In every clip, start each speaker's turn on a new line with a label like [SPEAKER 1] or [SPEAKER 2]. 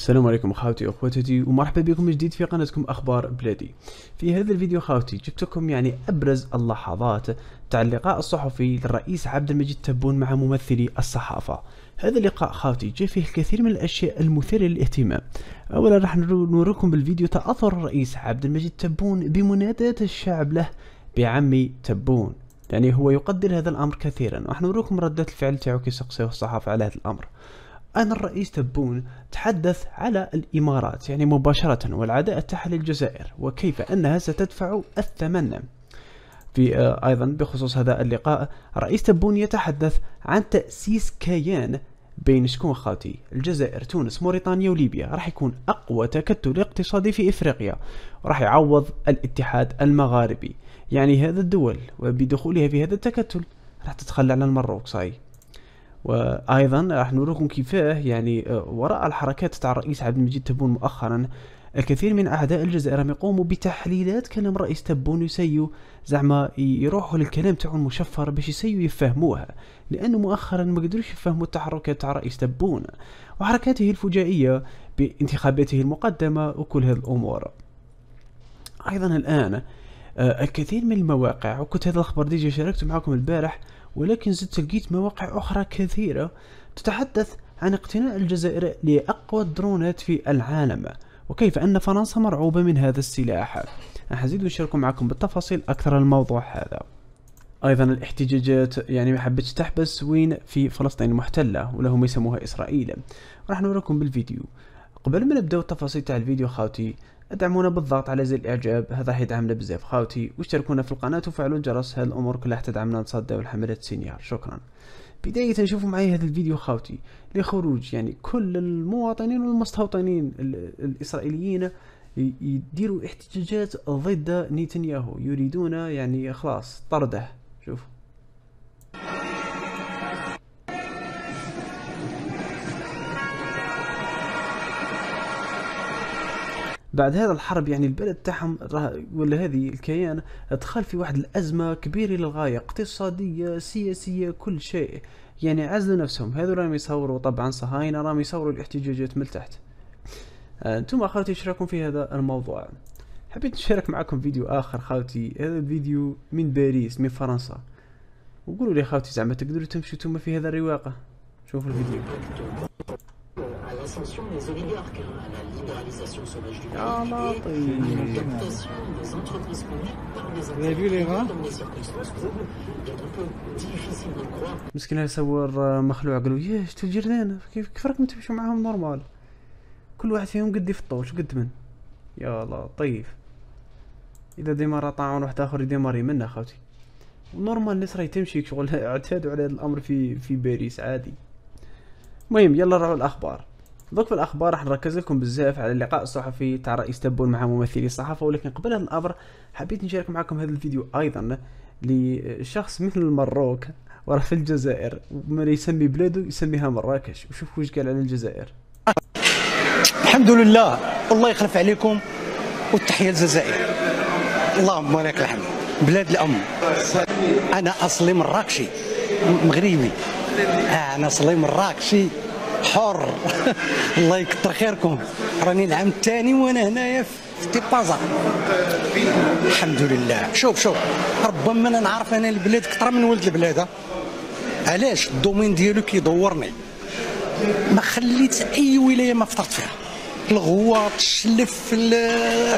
[SPEAKER 1] السلام عليكم اخواتي واخواتي ومرحبا بكم من جديد في قناتكم اخبار بلادي في هذا الفيديو اخواتي جبت لكم يعني ابرز اللحظات تاع اللقاء الصحفي للرئيس عبد المجيد تبون مع ممثلي الصحافه هذا اللقاء خاوتي جاء فيه الكثير من الاشياء المثيره للاهتمام اولا راح نوريكم بالفيديو تاثر الرئيس عبد المجيد تبون بمناداه الشعب له بعمي تبون يعني هو يقدر هذا الامر كثيرا راح نوريكم ردات الفعل تاعو كي الصحافه على هذا الامر أنا الرئيس تبون تحدث على الإمارات يعني مباشرة والعداء تاعها للجزائر وكيف أنها ستدفع الثمن في آه، أيضا بخصوص هذا اللقاء رئيس تبون يتحدث عن تأسيس كيان بين شكون خاطي الجزائر تونس موريتانيا وليبيا راح يكون أقوى تكتل اقتصادي في إفريقيا راح يعوض الاتحاد المغاربي يعني هذا الدول وبدخولها في هذا التكتل راح تتخلى على المروك صحيح وايضا راح نوريكم كيفاه يعني آه، وراء الحركات تاع الرئيس عبد المجيد تبون مؤخرا الكثير من اعداء الجزائر يقوموا بتحليلات كلام رئيس تبون يسيو زعما يروحوا للكلام تاعو المشفر باش يسيو يفهموها لانه مؤخرا ما قدروش يفهموا التحركات تاع رئيس تبون وحركاته الفجائيه بانتخاباته المقدمه وكل هذه الامور ايضا الان آه، الكثير من المواقع وكنت هذا الخبر ديجا شاركته معكم البارح ولكن زدت لقيت مواقع أخرى كثيرة تتحدث عن اقتناء الجزائر لأقوى الدرونات في العالم وكيف أن فرنسا مرعوبة من هذا السلاح راح أزيد أشارككم معكم بالتفاصيل أكثر الموضوع هذا ايضا الاحتجاجات يعني ما حبتش تحبس وين في فلسطين المحتله ولهم يسموها اسرائيل راح نوريكم بالفيديو قبل ما نبداو التفاصيل تاع الفيديو خاوتي ادعمونا بالضغط على زر الاعجاب هذا راح يدعمنا بزاف خاوتي واشتركونا في القناه وفعلوا الجرس هذه الامور كلها تدعمنا نتصدىو الحملات السينيار شكرا بداية شوفوا معي هذا الفيديو خاوتي لخروج يعني كل المواطنين والمستوطنين الإسرائيليين يديروا احتجاجات ضد نتنياهو يريدون يعني خلاص طرده شوفوا بعد هذا الحرب يعني البلد تاعهم ولا هذه الكيان دخل في واحد الأزمة كبيرة للغاية اقتصادية سياسية كل شيء يعني عزلوا نفسهم هذو راهم يصوروا طبعا صهاينة راهم يصوروا الاحتجاجات من تحت آه، انتم اخواتي ايش في هذا الموضوع حبيت نشارك معكم فيديو اخر خاوتي هذا الفيديو من باريس من فرنسا وقولوا لي خاوتي زعما تقدروا تمشوا نتوما في هذا الرواقه شوفوا الفيديو l'ascension des oligarques, à la libéralisation sauvage du ah, marché, et à la captation des entreprises publiques par des intérêts comme les circonstances يعني مسكين على صور آه، مخلوع قالوا ياه شتو الجرذان كيف كيف راكم تمشوا معاهم نورمال كل واحد فيهم قد في الطول قد من يا لطيف اذا ديما طاعون واحد اخر يديما يمنا خاوتي نورمال الناس راهي تمشي شغل اعتادوا على هذا الامر في في باريس عادي المهم يلا راهو الاخبار دوك في الاخبار راح نركز لكم بزاف على اللقاء الصحفي تاع رئيس تبون مع ممثلي الصحافه ولكن قبل هذا الامر حبيت نشارك معكم هذا الفيديو ايضا لشخص مثل المروك وراه في الجزائر وما يسمي بلاده يسميها مراكش وشوف واش قال على الجزائر الحمد لله الله يخلف عليكم والتحيه للجزائر اللهم لك الحمد بلاد الام انا اصلي مراكشي مغربي آه، انا اصلي مراكشي حر الله يكثر خيركم راني العام الثاني وانا هنايا في تيبازا الحمد لله شوف شوف ربما انا نعرف انا البلاد كثر من ولد البلاد علاش الدومين ديالو كيدورني ما خليت اي ولايه ما فطرت فيها الغواط الشلف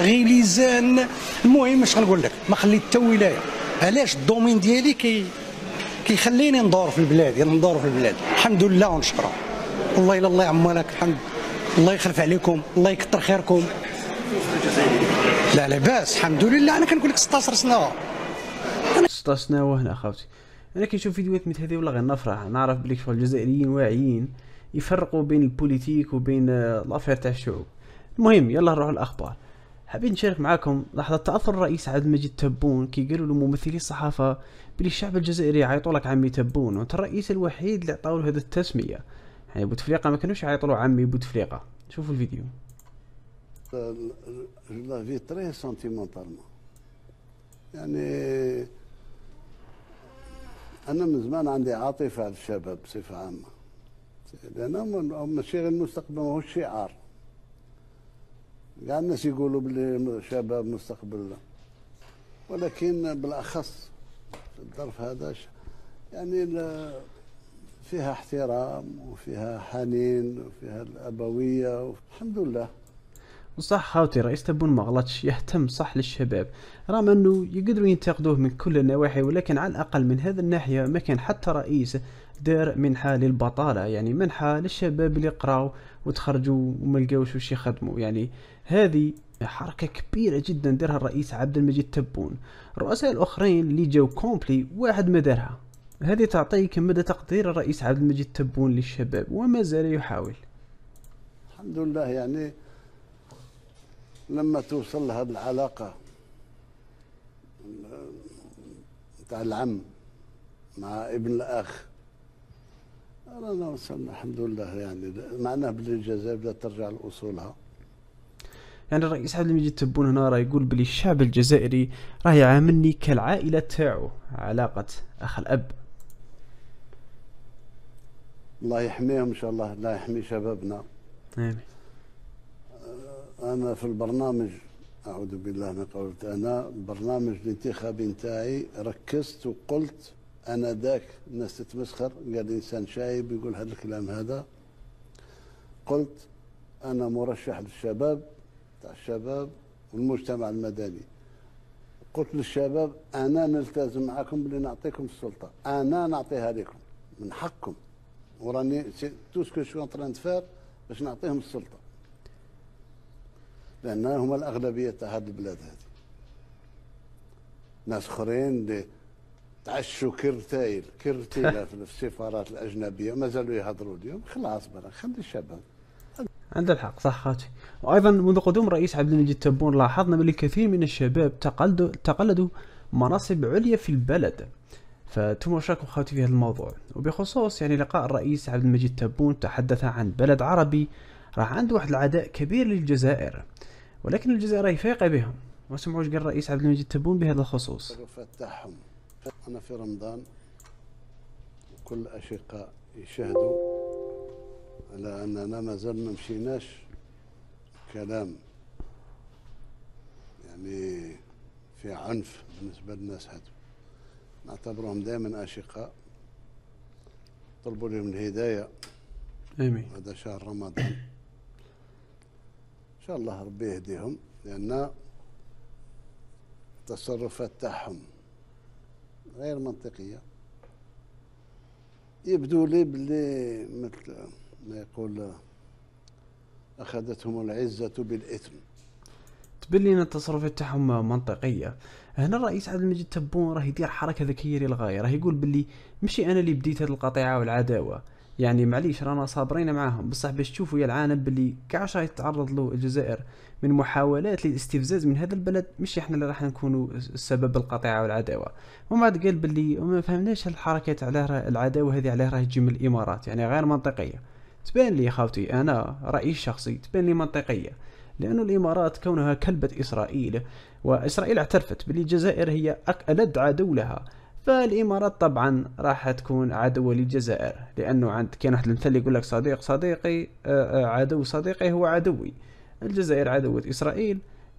[SPEAKER 1] غيليزان المهم اش غنقول لك ما خليت حتى ولايه علاش الدومين ديالي كي كيخليني ندور في البلاد يعني ندور في البلاد الحمد لله ونشكره والله الا الله يعمر لك الحمد الله يخلف عليكم الله يكثر خيركم لا لاباس الحمد لله انا كنقول لك 16 سنه 16 سنه هنا خاوتي انا كنشوف فيديوهات مثل هذه ولا غير نفرح نعرف بلي شغل الجزائريين واعيين يفرقوا بين البوليتيك وبين لافير تاع الشعوب المهم يلا نروحوا الاخبار حابين نشارك معاكم لحظة تأثر الرئيس عبد المجيد تبون كي قالوا له ممثلي الصحافة بلي الشعب الجزائري يعيطوا لك عمي تبون وانت الرئيس الوحيد اللي عطاو هذه التسمية يعني بوتفليقه ما كانوش يعيطوا عمي بوتفليقه شوفوا الفيديو
[SPEAKER 2] لا في تري سونتيمونتالمون يعني انا من زمان عندي عاطفه على الشباب بصفه عامه لانهم ماشي غير المستقبل ماهوش شعار كاع الناس يقولوا بلي الشباب مستقبل ولكن بالاخص الظرف هذا يعني فيها احترام وفيها حنين وفيها الابويه والحمد لله
[SPEAKER 1] وصح خاوتي رئيس تبون ما غلطش يهتم صح للشباب رغم انه يقدروا ينتقدوه من كل النواحي ولكن على الاقل من هذا الناحيه ما كان حتى رئيس دار منحة للبطالة يعني منحة للشباب اللي قراو وتخرجوا وما لقاوش وش يخدموا يعني هذه حركة كبيرة جدا دارها الرئيس عبد المجيد تبون الرؤساء الآخرين اللي جاو كومبلي واحد ما دارها هذه تعطيك مدى تقدير الرئيس عبد المجيد تبون للشباب وما زال يحاول
[SPEAKER 2] الحمد لله يعني لما توصل هذه العلاقة تاع العم مع ابن الأخ رانا وصلنا الحمد لله يعني معناه بلي الجزائر بدات ترجع لأصولها
[SPEAKER 1] يعني الرئيس عبد المجيد تبون هنا راه يقول بلي الشعب الجزائري راه يعاملني كالعائله تاعو علاقه اخ الاب
[SPEAKER 2] الله يحميهم ان شاء الله الله يحمي شبابنا امين انا في البرنامج اعوذ بالله من قولت انا البرنامج الانتخابي نتاعي ركزت وقلت انا ذاك الناس تتمسخر قال انسان شايب يقول هذا الكلام هذا قلت انا مرشح للشباب تاع الشباب والمجتمع المدني قلت للشباب انا نلتزم معكم بلي نعطيكم السلطه انا نعطيها لكم من حقكم وراني تو سكو شو ان دفير باش نعطيهم السلطه لان هما الاغلبيه تاع هذه البلاد هذه ناس اخرين تعشوا كرتايل كرتيله في السفارات الاجنبيه مازالوا يهضروا اليوم خلاص برا خلي الشباب
[SPEAKER 1] عند الحق صح خاتي وايضا منذ قدوم الرئيس عبد المجيد تبون لاحظنا بان الكثير من الشباب تقلدوا تقلدوا مناصب عليا في البلد فتم وشاكم خواتي في هذا الموضوع وبخصوص يعني لقاء الرئيس عبد المجيد تبون تحدث عن بلد عربي راح عنده واحد العداء كبير للجزائر ولكن الجزائر يفيق بهم ما سمعوش قال الرئيس عبد المجيد تبون بهذا الخصوص
[SPEAKER 2] فتحهم انا في رمضان وكل الاشقاء يشهدوا على اننا ما زلنا مشيناش كلام يعني في عنف بالنسبه للناس هذو نعتبرهم دائما أشقاء طلبوا لهم الهداية آمين هذا شهر رمضان إن شاء الله ربي يهديهم لأن التصرفات تاعهم غير منطقية يبدو لي باللي مثل ما يقول أخذتهم العزة بالإثم
[SPEAKER 1] تبين لنا التصرفات تاعهم منطقية هنا الرئيس عبد المجيد تبون راه يدير حركه ذكيه للغايه راه يقول باللي ماشي انا اللي بديت هذه القطيعه والعداوه يعني معليش رانا صابرين معاهم بصح باش تشوفوا يا العالم باللي كاع راهي تتعرض له الجزائر من محاولات للاستفزاز من هذا البلد مش احنا اللي راح نكونوا سبب القطيعه والعداوه ومن بعد قال باللي ما فهمناش الحركات علاه العداوه هذه علاه راه تجي من الامارات يعني غير منطقيه تبان لي خاوتي انا رايي الشخصي تبان لي منطقيه لأن الإمارات كونها كلبة إسرائيل وإسرائيل اعترفت بالجزائر الجزائر هي ألد عدو لها فالامارات طبعا راح تكون عدوة للجزائر لانه عند كاين واحد المثل يقول لك صديق صديقي عدو صديقي هو عدوي الجزائر عدوة اسرائيل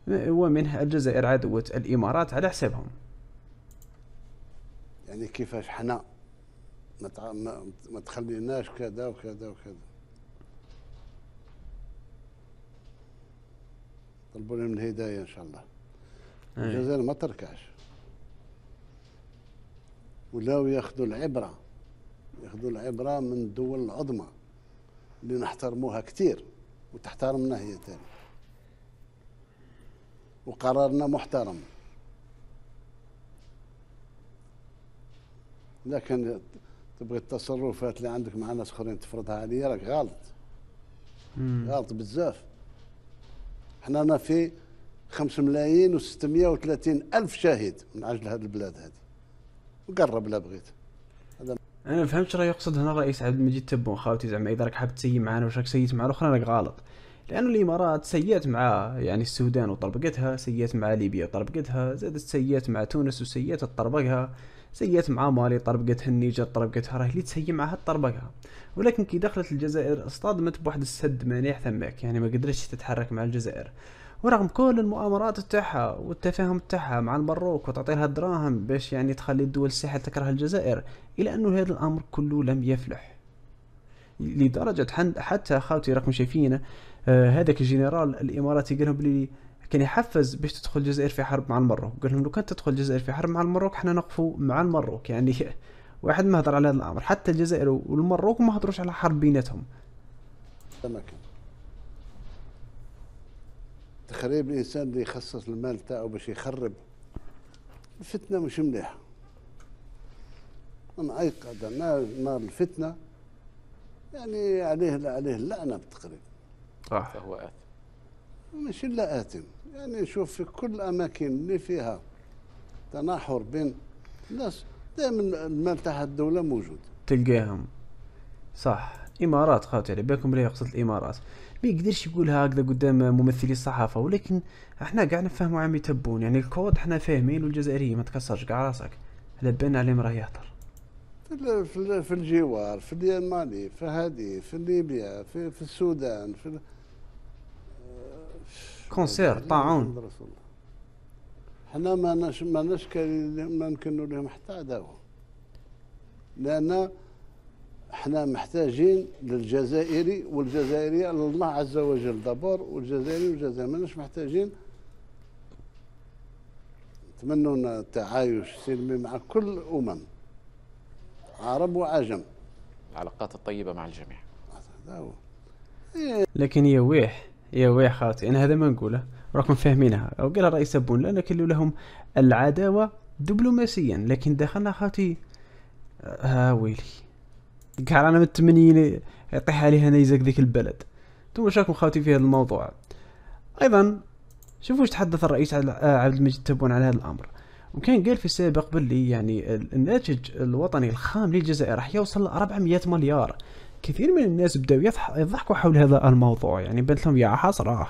[SPEAKER 1] ومنها الجزائر عدوة الامارات على حسابهم
[SPEAKER 2] يعني كيفاش حنا ما تخليناش كذا وكذا وكذا طلبوا لهم الهدايه ان شاء الله الجزائر ما تركعش ولاو ياخذوا العبره ياخذوا العبره من الدول العظمى اللي نحترموها كثير وتحترمنا هي تاني وقرارنا محترم لكن تبغي التصرفات اللي عندك مع ناس اخرين تفرضها عليا راك غلط غلط بزاف احنا رانا في 5 ملايين و630 ألف شهيد من أجل هذه البلاد هذه وقرب لا بغيت
[SPEAKER 1] هذا انا ما فهمتش راه يقصد هنا الرئيس عبد المجيد تبون خاوتي زعما اذا راك حاب تسيي معنا واش راك سييت مع الاخرى راك غلط لانه الامارات سيات مع يعني السودان وطربقتها سيات مع ليبيا وطربقتها زادت سيات مع تونس وسيات طربقها سيت مع مالي طربقتها النيجر طربقتها راهي اللي تسيي معها تطربقها ولكن كي دخلت الجزائر اصطدمت بواحد السد مانع ثمك يعني ما قدرتش تتحرك مع الجزائر ورغم كل المؤامرات تاعها والتفاهم تاعها مع المروك وتعطي لها الدراهم باش يعني تخلي الدول الساحل تكره الجزائر الا انه هذا الامر كله لم يفلح لدرجه حتى خاوتي راكم شايفين آه هذاك الجنرال الاماراتي قال لهم بلي كان يحفز باش تدخل الجزائر في حرب مع المروك قال لهم لو كانت تدخل الجزائر في حرب مع المروك حنا نقفوا مع المروك يعني واحد ما هضر على هذا الامر حتى الجزائر والمروك ما هضروش على حرب بيناتهم تمكن
[SPEAKER 2] تخريب الانسان اللي يخصص المال تاعو باش يخرب الفتنه مش مليحه انا ايقد نار الفتنه يعني عليه عليه اللعنه بالتقريب
[SPEAKER 1] صح هو اثم
[SPEAKER 2] مش إلا آتم يعني نشوف في كل الأماكن اللي فيها تناحر بين الناس دائما المال تحت الدولة موجود
[SPEAKER 1] تلقاهم صح امارات خاطر على بالكم بلي قصه الامارات ما يقدرش يقولها هكذا قدام ممثلي الصحافه ولكن احنا كاع نفهموا عام يتبون يعني الكود احنا فاهمين والجزائريه ما تكسرش كاع راسك على بالنا عليهم راه يهضر
[SPEAKER 2] في في الجوار في اليماني في هادي في ليبيا في, في السودان في
[SPEAKER 1] كونسير طاعون
[SPEAKER 2] حنا ما ناش ما نشكل ما نكنوا لهم حتى عداوه لان حنا محتاجين للجزائري والجزائريه لله عز وجل دابور والجزائري والجزائر ماناش محتاجين نتمنوا التعايش سلمي مع كل الامم عرب وعجم
[SPEAKER 1] العلاقات الطيبه مع الجميع لكن يا ويح إيه، يا وي خاوتي انا هذا ما نقوله راكم فاهمينها او قال الرئيس بون لان كلوا لهم العداوه دبلوماسيا لكن دخلنا خاوتي آه، ها ويلي قال انا متمنين يطيح عليها نيزك ذيك البلد انتم واش راكم خاوتي في هذا الموضوع ايضا شوفوا واش تحدث الرئيس آه، عبد المجيد تبون على هذا الامر وكان قال في السابق باللي يعني الناتج الوطني الخام للجزائر راح يوصل 400 مليار كثير من الناس بداو يضحكوا حول هذا الموضوع يعني بنت لهم يا حسره آه،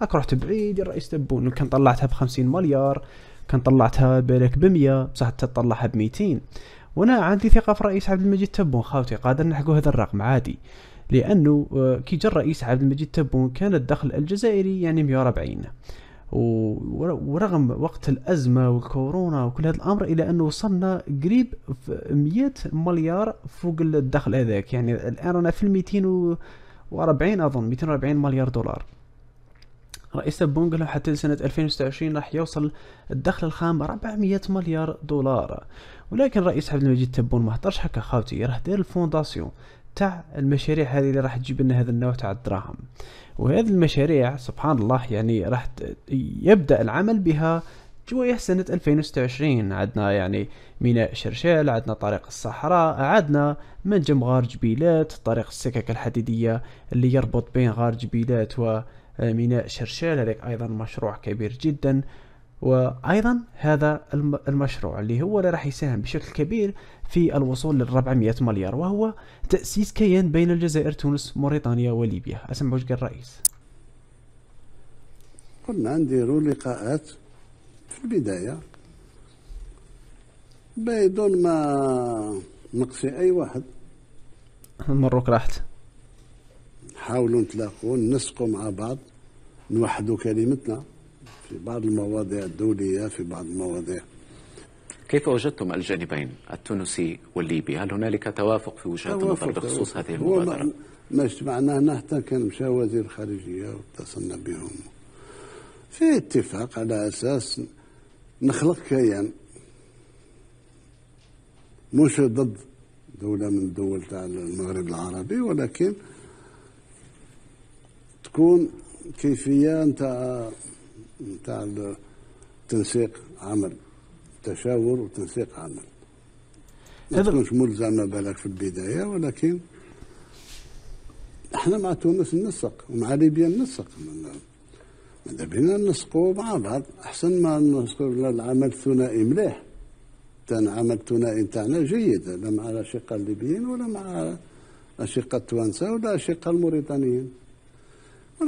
[SPEAKER 1] راك رحت بعيد الرئيس تبون كان طلعتها ب 50 مليار كان طلعتها بالك ب 100 بصح تطلعها ب 200 وانا عندي ثقه في الرئيس عبد المجيد تبون خاوتي قادر نحقوا هذا الرقم عادي لانه آه، كي جا الرئيس عبد المجيد تبون كان الدخل الجزائري يعني 140 ورغم وقت الأزمة والكورونا وكل هذا الأمر إلى أنه وصلنا قريب في 100 مليار فوق الدخل هذاك يعني الآن رانا في 240 أظن 240 مليار دولار رئيس البنك له حتى سنة 2026 راح يوصل الدخل الخام 400 مليار دولار ولكن رئيس عبد المجيد تبون ما هضرش هكا خاوتي راه دار الفونداسيون تاع المشاريع هذه اللي راح تجيب لنا هذا النوع تاع الدراهم وهذه المشاريع سبحان الله يعني راح يبدا العمل بها جوايح سنة 2026 عندنا يعني ميناء شرشال عندنا طريق الصحراء عندنا منجم غار جبيلات طريق السكك الحديدية اللي يربط بين غار جبيلات وميناء شرشال هذاك أيضا مشروع كبير جدا وايضا هذا المشروع اللي هو اللي راح يساهم بشكل كبير في الوصول لل 400 مليار وهو تاسيس كيان بين الجزائر تونس موريتانيا وليبيا اسمع قال الرئيس
[SPEAKER 2] كنا نديروا لقاءات في البدايه بدون ما نقصي اي واحد
[SPEAKER 1] مروك راحت
[SPEAKER 2] نحاولوا نتلاقوا نسقوا مع بعض نوحدوا كلمتنا في بعض المواضيع الدولية في بعض المواضيع
[SPEAKER 1] كيف وجدتم الجانبين التونسي والليبي هل هنالك توافق في وجهات النظر بخصوص هذه المبادرة
[SPEAKER 2] ما اجتمعنا هنا حتى كان مشى وزير الخارجية واتصلنا بهم في اتفاق على أساس نخلق كيان مش ضد دولة من الدول تاع المغرب العربي ولكن تكون كيفية نتاع نتاع تنسيق عمل تشاور وتنسيق عمل ما مش ملزمة بالك في البداية ولكن احنا مع تونس ننسق ومع ليبيا ننسق ماذا بينا ننسقوا مع بعض احسن ما ننسقوا العمل الثنائي مليح كان العمل الثنائي تاعنا جيد لا مع الاشقاء الليبيين ولا مع الاشقاء التوانسه ولا الاشقاء الموريتانيين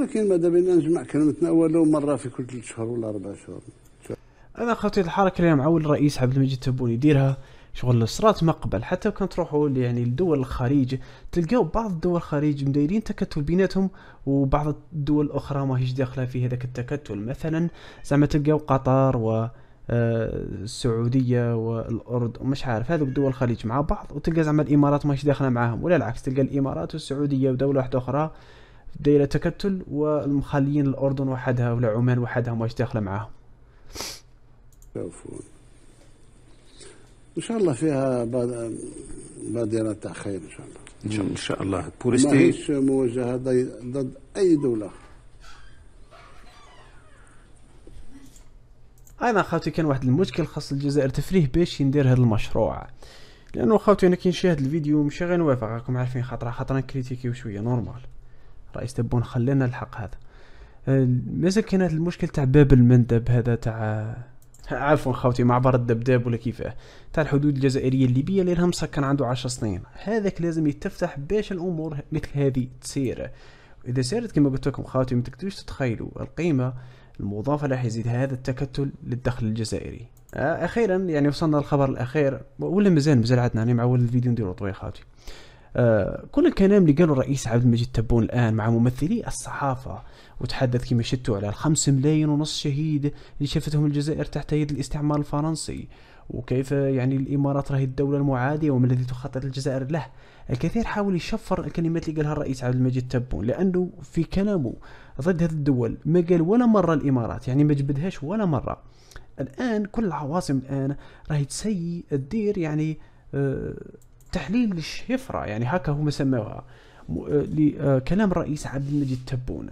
[SPEAKER 2] ولكن ماذا بينا نجمع كلمتنا ولو مرة في كل ثلاث شهور ولا أربع شهور
[SPEAKER 1] أنا خطي الحركة اللي معول الرئيس عبد المجيد تبون يديرها شغل صرات ما قبل حتى كان تروحوا يعني لدول الخليج تلقاو بعض الدول الخليج مدايرين تكتل بيناتهم وبعض الدول الاخرى ماهيش داخله في هذاك التكتل مثلا زعما تلقاو قطر و آه، السعوديه والأرض ومش عارف هذوك دول الخليج مع بعض وتلقى زعما الامارات ماهيش داخله معاهم ولا العكس تلقى الامارات والسعوديه ودوله واحده اخرى دايره تكتل والمخليين الاردن وحدها ولا عمان وحدها ماش داخله معاهم
[SPEAKER 2] ان شاء الله فيها تاع خير ان شاء الله ان شاء الله ان شاء الله موجهه ضد اي دوله
[SPEAKER 1] انا خاوتي كان واحد المشكل خاص الجزائر تفريه باش ندير هذا المشروع لانه خاوتي انا كي نشاهد الفيديو ماشي غير نوافق راكم عارفين خاطر خاطر كريتيكي وشويه نورمال رئيس تبون خلينا الحق هذا أه، مازال كانت المشكل تاع باب المندب هذا تاع عفوا خوتي معبر الدبداب ولا كيفاه تاع الحدود الجزائريه الليبيه اللي لهم مسكن عنده عشر سنين هذاك لازم يتفتح باش الامور مثل هذه تصير اذا سارت كما قلت لكم خواتي ما تقدروش تتخيلوا القيمه المضافه راح يزيد هذا التكتل للدخل الجزائري أه، اخيرا يعني وصلنا للخبر الاخير ولا مازال مازال عندنا يعني مع الفيديو نديرو طويل خوتي آه، كل الكلام اللي قاله الرئيس عبد المجيد تبون الآن مع ممثلي الصحافة وتحدث كما شفتوا على الخمس ملايين ونص شهيد اللي شفتهم الجزائر تحت يد الاستعمار الفرنسي وكيف يعني الإمارات راهي الدولة المعادية وما الذي تخطط الجزائر له الكثير حاول يشفر الكلمات اللي قالها الرئيس عبد المجيد تبون لأنه في كلامه ضد هذه الدول ما قال ولا مرة الإمارات يعني ما جبدهاش ولا مرة الآن كل العواصم الآن راهي تسيي تدير يعني آه، تحليل للشفرة يعني هكا هو سموها آه، لكلام آه، الرئيس عبد المجيد تبون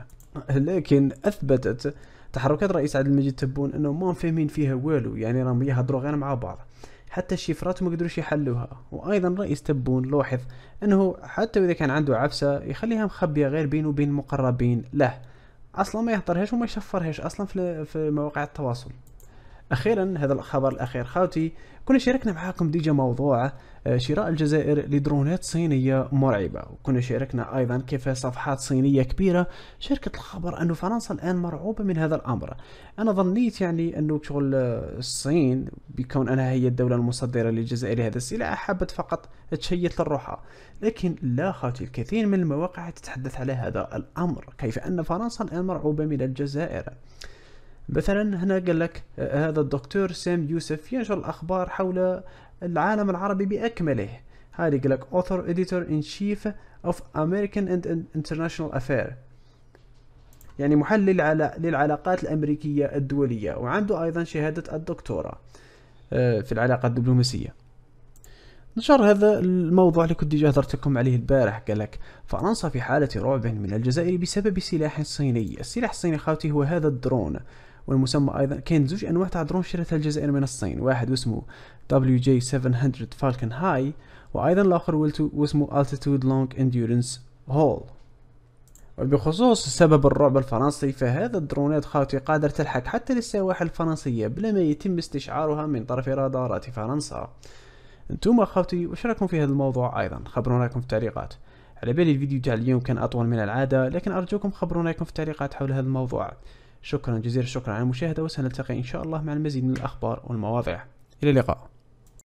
[SPEAKER 1] لكن أثبتت تحركات الرئيس عبد المجيد تبون أنهم ما فاهمين فيها والو يعني راهم يهضروا غير مع بعض حتى الشفرات ما قدروش يحلوها وايضا رئيس تبون لوحظ انه حتى اذا كان عنده عفسه يخليها مخبيه غير بينه وبين المقربين له اصلا ما يهضرهاش وما يشفرهاش اصلا في مواقع التواصل اخيرا هذا الخبر الاخير خاوتي كنا شاركنا معاكم ديجا موضوع آه، شراء الجزائر لدرونات صينية مرعبة وكنا شاركنا أيضا كيف صفحات صينية كبيرة شاركت الخبر انه فرنسا الآن مرعوبة من هذا الأمر أنا ظنيت يعني أنه شغل آه، الصين بكون أنها هي الدولة المصدرة للجزائر لهذا السلاح حابت فقط تشيط للروحة لكن لا خاتي الكثير من المواقع تتحدث على هذا الأمر كيف أن فرنسا الآن مرعوبة من الجزائر مثلا هنا قال لك هذا الدكتور سام يوسف ينشر الأخبار حول العالم العربي بأكمله هذه قال لك author editor in chief of American and international affair يعني محلل على للعلاقات الأمريكية الدولية وعنده أيضا شهادة الدكتوراه آه، في العلاقات الدبلوماسية نشر هذا الموضوع اللي كنت ديجا هضرتكم عليه البارح قالك فرنسا في حالة رعب من الجزائر بسبب سلاح صيني السلاح الصيني خاوتي هو هذا الدرون والمسمى أيضا كاين زوج أنواع تاع درون شرتها الجزائر من الصين واحد واسمه WJ700 Falcon High وأيضا الآخر واسمه Altitude Long Endurance هول وبخصوص سبب الرعب الفرنسي فهذا الدرونات خاوتي قادر تلحق حتى للسواحل الفرنسية بلا ما يتم استشعارها من طرف رادارات فرنسا انتم خاوتي وش راكم في هذا الموضوع ايضا خبرونا رايكم في التعليقات على بالي الفيديو تاع اليوم كان اطول من العادة لكن ارجوكم خبرونا رايكم في التعليقات حول هذا الموضوع شكرا جزيلا الشكر على المشاهدة وسنلتقي إن شاء الله مع المزيد من الأخبار والمواضيع إلى اللقاء